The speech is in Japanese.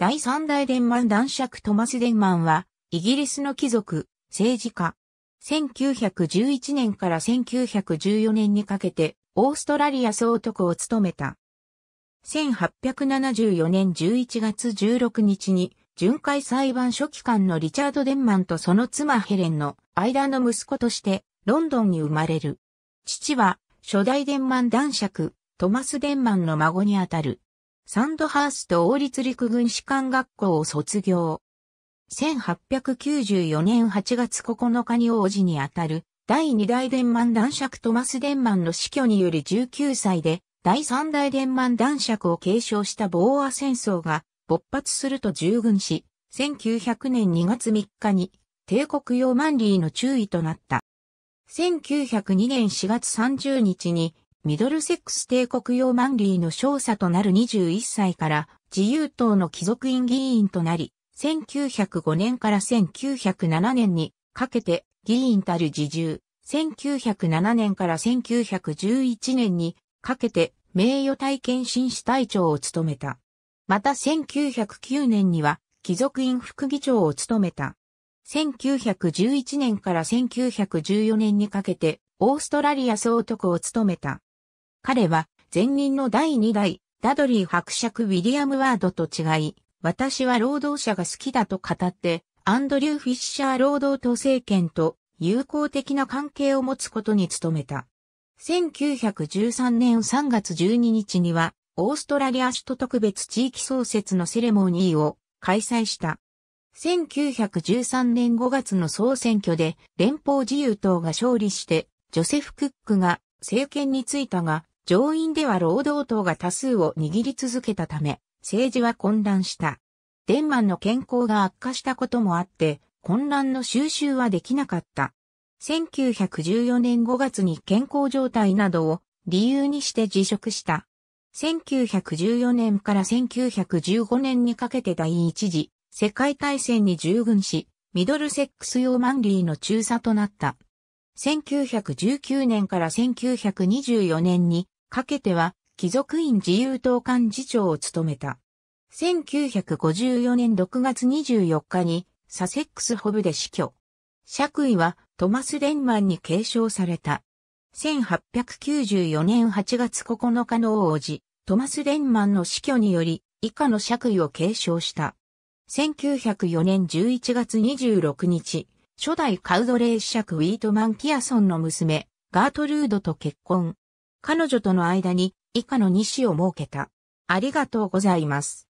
第三代デンマン男爵トマス・デンマンは、イギリスの貴族、政治家。1911年から1914年にかけて、オーストラリア総督を務めた。1874年11月16日に、巡回裁判所機関のリチャード・デンマンとその妻ヘレンの間の息子として、ロンドンに生まれる。父は、初代デンマン男爵、トマス・デンマンの孫にあたる。サンドハースト王立陸軍士官学校を卒業。1894年8月9日に王子にあたる第2代伝満男爵トマス伝満の死去により19歳で第3代伝満男爵を継承したボーア戦争が勃発すると従軍し、1900年2月3日に帝国用マンリーの注意となった。1902年4月30日にミドルセックス帝国用マンリーの少佐となる21歳から自由党の貴族院議員となり、1905年から1907年にかけて議員たる自重、1907年から1911年にかけて名誉体験紳士隊長を務めた。また1909年には貴族院副議長を務めた。1911年から1914年にかけてオーストラリア総督を務めた。彼は前任の第2代ダドリー伯爵ウィリアム・ワードと違い、私は労働者が好きだと語って、アンドリュー・フィッシャー労働党政権と友好的な関係を持つことに努めた。1913年3月12日には、オーストラリア首都特別地域創設のセレモニーを開催した。1913年5月の総選挙で連邦自由党が勝利して、ジョセフ・クックが政権に就いたが、上院では労働党が多数を握り続けたため、政治は混乱した。デンマンの健康が悪化したこともあって、混乱の収拾はできなかった。1914年5月に健康状態などを理由にして辞職した。1914年から1915年にかけて第一次世界大戦に従軍し、ミドルセックス用マンリーの中佐となった。1919年から1924年にかけては、貴族院自由党幹事長を務めた。1954年6月24日に、サセックスホブで死去。爵位は、トマス・レンマンに継承された。1894年8月9日の王子、トマス・レンマンの死去により、以下の爵位を継承した。1904年11月26日、初代カウドレーシャク・ウィートマン・キアソンの娘、ガートルードと結婚。彼女との間に以下の2子を設けた。ありがとうございます。